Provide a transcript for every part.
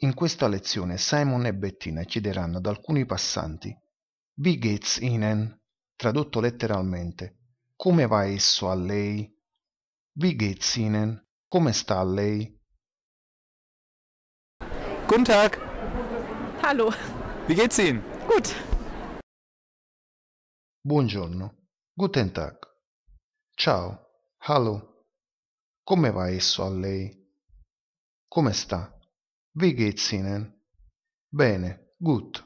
In questa lezione Simon e Bettina chiederanno ad alcuni passanti Wie geht's Ihnen? tradotto letteralmente Come va esso a lei? Wie geht's Ihnen? Come sta a lei? Guten Tag. Hallo. Wie geht's Ihnen? Gut. Buongiorno. Guten Tag. Ciao. Hallo. Come va esso a lei? Come sta? Wie geht's Ihnen? Bene, gut.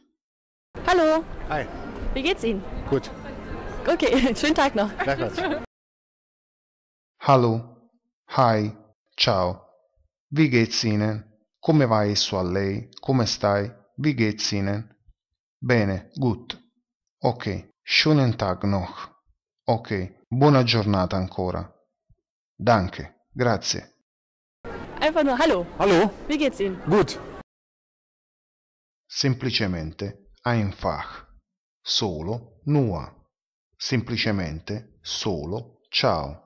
Hallo. Hi. Wie geht's Ihnen? Gut. Okay, schönen Tag noch. Gleichfalls. Hallo. Hi. Ciao. Wie geht's Ihnen? Come va esso a lei? Come stai? Wie geht's Ihnen? Bene, gut. Ok, schönen Tag noch. Ok, buona giornata ancora. Danke, grazie. Einfach Hallo. Hallo. Wie geht's Ihnen? Gut. Semplicemente, einfach. Solo, nur. Semplicemente, solo, ciao.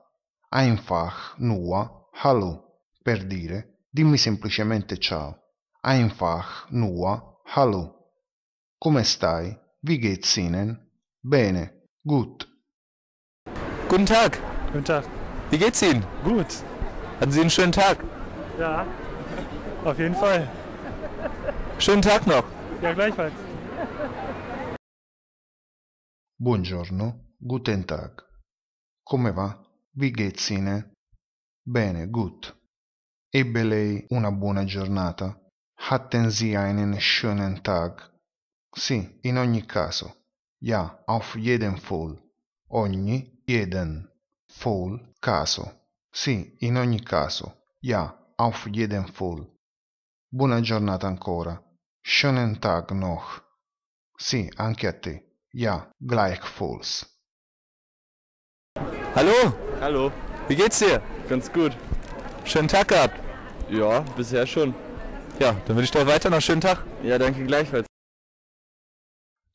Einfach, nur, hallo. Per dire, dimmi semplicemente ciao. Einfach, nur, hallo. Come stai? Wie geht's Ihnen? Bene, gut. Guten Tag. Guten Tag. Wie geht's Ihnen? Gut. Hatten Sie einen schönen Tag? Ja. Auf jeden Fall. Schönen Tag noch. Ja, gleichfalls. Buongiorno, guten Tag. Come va? Wie geht's Ihnen? Bene, gut. Ebbe lei una buona giornata. Hatten Sie einen schönen Tag. Sì, in ogni caso. Ja, auf jeden Fall. Ogni, jeden. Fall, caso. Sì, in ogni caso. Ja, auf jeden Fall. Buona giornata ancora. Schönen Tag noch. Sì, anche a te. Ja, gleichfalls. Hallo? Hallo. Wie geht's dir? Ganz gut. Schönen Tag gehabt. Ja, bisher schon. Ja, dann würde ich doch weiter. Noch schönen Tag. Ja, danke gleichfalls.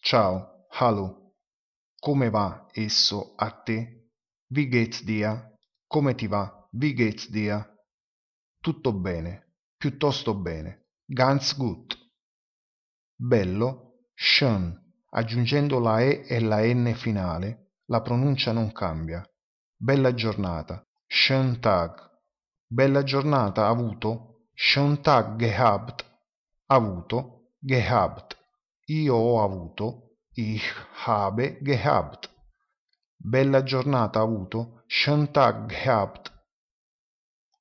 Ciao, hallo. Come va esso a te? Wie geht's dir? Come ti va? Wie geht's dir? tutto bene, piuttosto bene, ganz gut. Bello, schön, aggiungendo la E e la N finale, la pronuncia non cambia. Bella giornata, schön Tag. Bella giornata avuto, schön Tag gehabt. Avuto, gehabt. Io ho avuto, ich habe gehabt. Bella giornata avuto, schön Tag gehabt.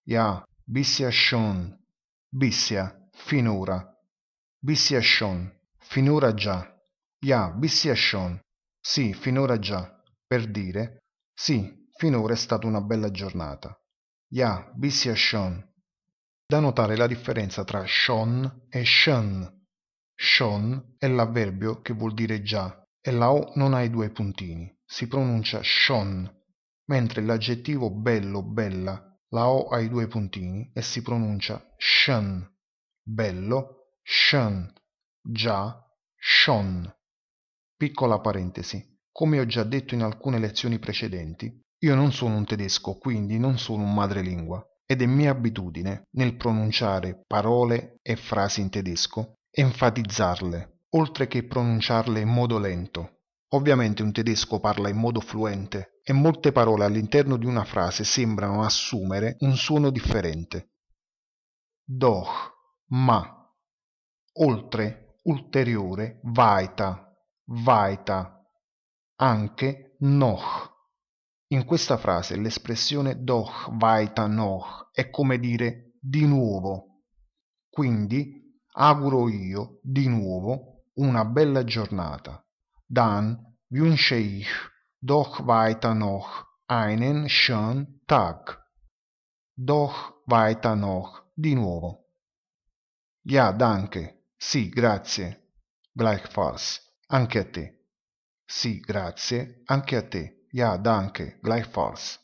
Ja, Bissia Sean. Bissia, finora. Bissia Sean, finora già. Ya, yeah, bissia Sean. Sì, finora già. Per dire, sì, finora è stata una bella giornata. Ya, yeah, bissia Sean. Da notare la differenza tra Sean e Sean. Sean è l'avverbio che vuol dire già e la O non ha i due puntini. Si pronuncia Sean, mentre l'aggettivo bello, bella la O ha i due puntini e si pronuncia shen, bello, shen, già, shon. Piccola parentesi. Come ho già detto in alcune lezioni precedenti, io non sono un tedesco, quindi non sono un madrelingua, ed è mia abitudine, nel pronunciare parole e frasi in tedesco, enfatizzarle, oltre che pronunciarle in modo lento. Ovviamente un tedesco parla in modo fluente, e molte parole all'interno di una frase sembrano assumere un suono differente. Doch, ma, oltre, ulteriore, vaita, vaita, anche, noch. In questa frase l'espressione doch, vaita, noch è come dire di nuovo. Quindi auguro io di nuovo una bella giornata. Dan wünsche ich doch weiter noch einen schönen Tag. Doch weiter noch di nuovo. Ja, danke. Sì, grazie. Gleichfalls. Anche a te. Sì, grazie. Anche a te. Ja, danke. Gleichfalls.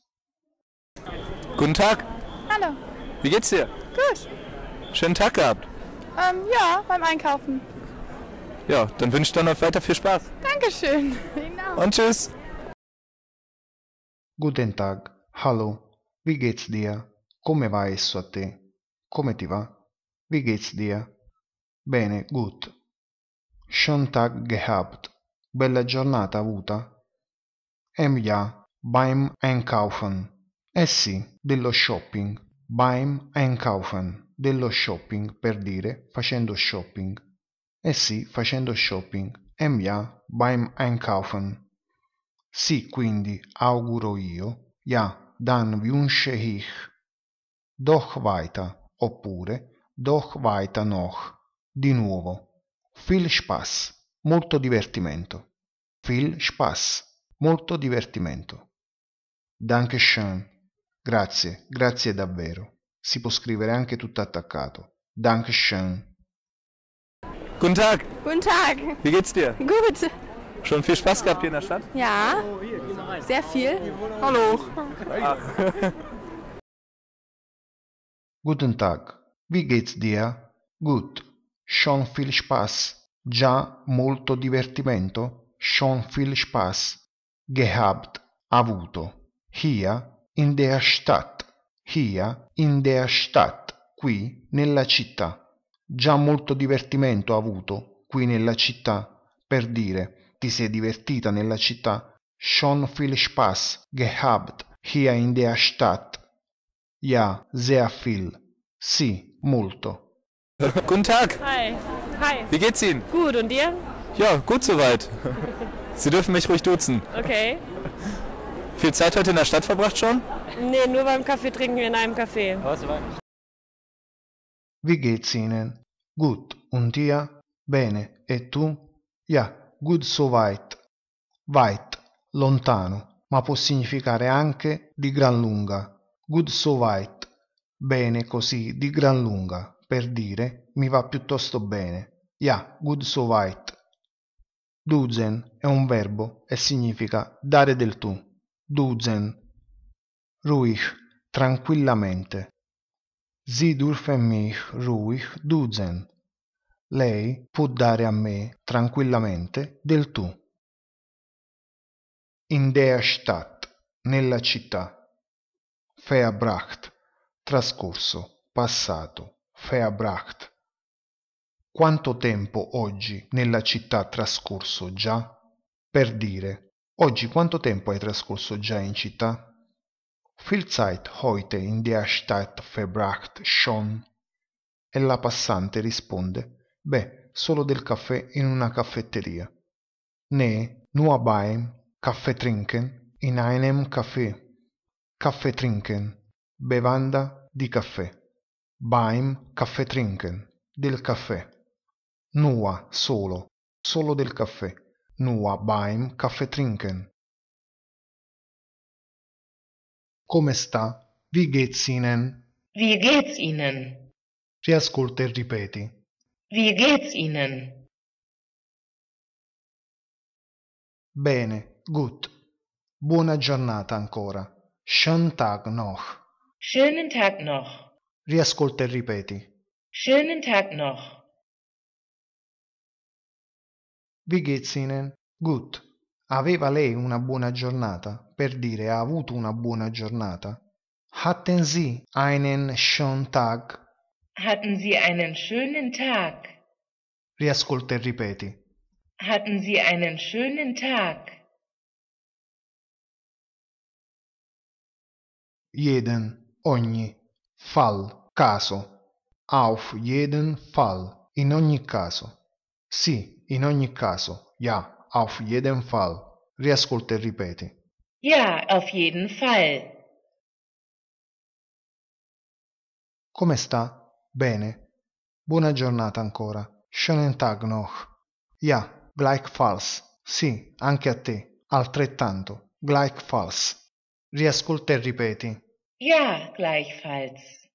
Guten Tag. Hallo. Wie geht's dir? Gut. Schönen Tag gehabt. Ähm, ja, beim Einkaufen. Ja, dann wünsche ich dir noch weiter viel Spaß. Dankeschön. Ihnen Und tschüss. Guten Tag, hallo, wie geht's dir? Come va esso a te? Come ti va? Wie geht's dir? Bene, gut. Schönen Tag gehabt. Bella giornata avuta? Em ja, beim Einkaufen. Eh sì, dello shopping. Beim Einkaufen, dello shopping per dire facendo shopping. Eh sì, facendo shopping. Em ja, beim Einkaufen. Sì, quindi, auguro io, ja, dann wünsche ich. Doch weiter, oppure, doch weiter noch, di nuovo. Viel Spaß, molto divertimento. Viel Spaß, molto divertimento. Dankeschön, grazie, grazie davvero. Si può scrivere anche tutto attaccato. Dankeschön. Guten Tag. Guten Tag. Wie geht's dir? Gut. Schon viel Spaß gehabt hier in der Stadt? Ja, sehr viel. Hallo. Guten Tag. Wie geht's dir? Gut. Schon viel Spaß. Già molto divertimento. Schon viel Spaß. Gehabt. Avuto. Hier in der Stadt. Hier in der Stadt. Qui nella città. Già molto divertimento avuto qui nella città. Per dire ti sei divertita nella città schon viel Spaß gehabt hier in der Stadt. Ja, sehr viel. Sie, molto. Guten Tag. Hi. Hi. Wie geht's Ihnen? Gut, und dir? Ja, gut soweit. Sie dürfen mich ruhig duzen. Okay. Viel Zeit heute in der Stadt verbracht schon? Nee, nur beim Kaffee trinken wir in einem Café. Oh, Wie geht's Ihnen? Gut, und dir? Bene, e tu? Ja, Good So Weit. Weit, lontano, ma può significare anche di gran lunga. Good So Weit, bene così, di gran lunga, per dire mi va piuttosto bene. Ja, good So Weit. Duzen è un verbo e significa dare del tu. Duzen. Ruhig, tranquillamente. Sie dürfen mich ruhig duzen. Lei può dare a me tranquillamente del tu. In der Stadt, nella città. Verbracht, trascorso, passato, verbracht. Quanto tempo oggi nella città trascorso già? Per dire, oggi quanto tempo hai trascorso già in città? Viel Zeit heute in der Stadt verbracht schon. E la passante risponde beh, solo del caffè in una caffetteria. Ne nua beim Kaffee trinken in einem Kaffee. Kaffee trinken, bevanda di caffè. Beim Kaffee trinken, del caffè. Nua, solo, solo del caffè. Nua beim Kaffee trinken. Come sta? Wie geht's Ihnen? Wie geht's Ihnen? Riascolta e ripeti. Wie geht's Ihnen? Bene, gut. Buona giornata ancora. Schönen Tag noch. Schönen Tag noch. Riascolta e ripeti. Schönen Tag noch. Wie geht's Ihnen? Gut. Aveva lei una buona giornata? Per dire ha avuto una buona giornata. Hatten Sie einen schönen Tag? Hatten Sie einen schönen Tag? Riascolta e ripeti. Hatten Sie einen schönen Tag? Jeden, ogni, Fall, caso. Auf jeden Fall, in ogni caso. Sì, in ogni caso. Ja, auf jeden Fall. Riascolta e ripeti. Ja, auf jeden Fall. Come sta? Bene. Buona giornata ancora. Schönen Tag noch. Ja, gleichfalls. Sì, anche a te. Altrettanto. Gleichfalls. Riascolta e ripeti. Ja, gleichfalls.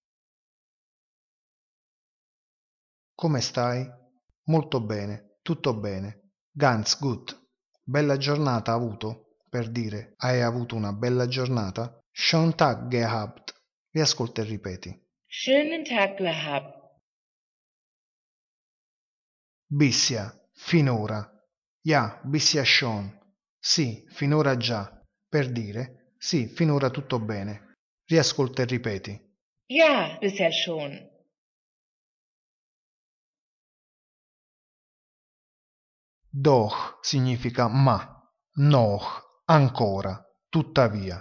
Come stai? Molto bene, tutto bene. Ganz gut. Bella giornata avuto? Per dire, hai avuto una bella giornata? Schon Tag gehabt. Riascolta e ripeti. Schönen Tag gehabt. Bissia, finora. Ja, bissia schon. Sì, finora già. Per dire, sì, finora tutto bene. Riascolta e ripeti. Ja, bisher schon. Doch significa ma, noch, ancora, tuttavia,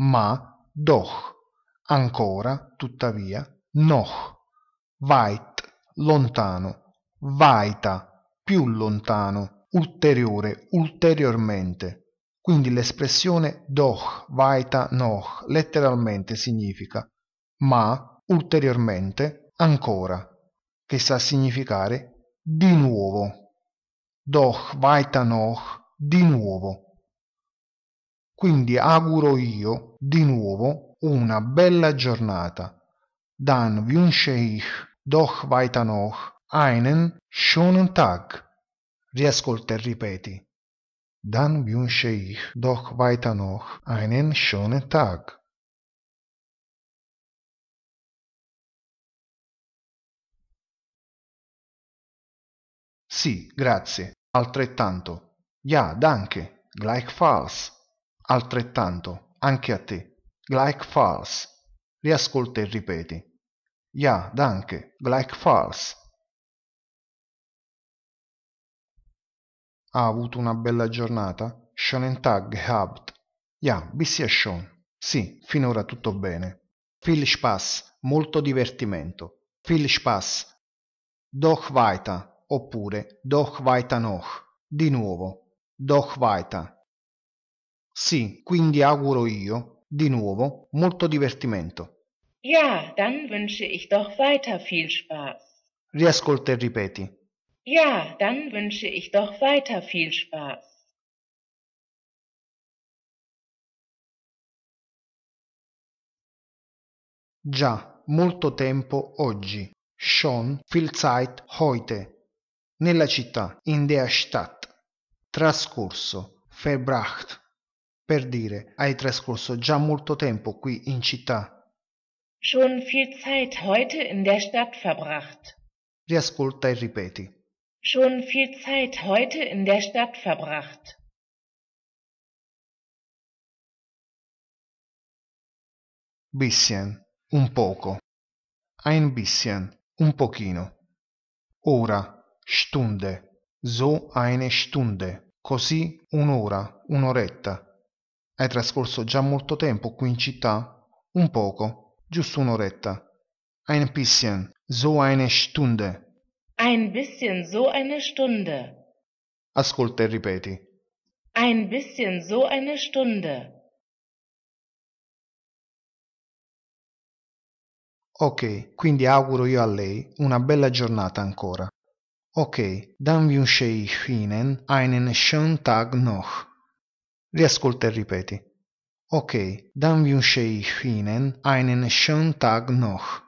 ma, doch ancora tuttavia noch weit lontano weiter più lontano ulteriore ulteriormente quindi l'espressione doch weiter noch letteralmente significa ma ulteriormente ancora che sa significare di nuovo doch weiter noch di nuovo quindi auguro io di nuovo una bella giornata. Dann wünsche ich doch weiter noch einen schönen Tag. Riascolta e ripeti. Dann wünsche ich doch weiter noch einen schönen Tag. Sì, grazie. Altrettanto. Ja, danke. Gleichfalls. Altrettanto. Anche a te. Gleich false. Riascolta e ripeti. Ja, danke, gleich false. Ha avuto una bella giornata? Schönen Tag gehabt. Ja, bisher schon. Sì, finora tutto bene. Viel Spaß, molto divertimento. Viel Spaß. Doch weiter, oppure doch weiter noch. Di nuovo, doch weiter. Sì, quindi auguro io di nuovo, molto divertimento. Ja, dann wünsche ich doch weiter viel Spaß. Riascolta e ripeti. Ja, dann wünsche ich doch weiter viel Spaß. Già, molto tempo oggi. Schon viel Zeit heute. Nella città, in der Stadt. Trascorso, verbracht. Per dire, hai trascorso già molto tempo qui in città. Schon viel Zeit heute in der Stadt verbracht. Riascolta e ripeti. Schon viel Zeit heute in der Stadt verbracht. Bisschen, un poco. Ein bisschen, un pochino. Ora, Stunde, so eine Stunde, così un'ora, un'oretta. Hai trascorso già molto tempo qui in città? Un poco, giusto un'oretta. Ein bisschen, so eine Stunde. Ein bisschen so eine Stunde. Ascolta e ripeti. Ein bisschen so eine Stunde. Ok, quindi auguro io a lei una bella giornata ancora. Ok, dann wünsche ich Ihnen einen schönen Tag noch. Riascolta e ripeti. Ok, dann wünsche ich Ihnen einen schönen Tag noch.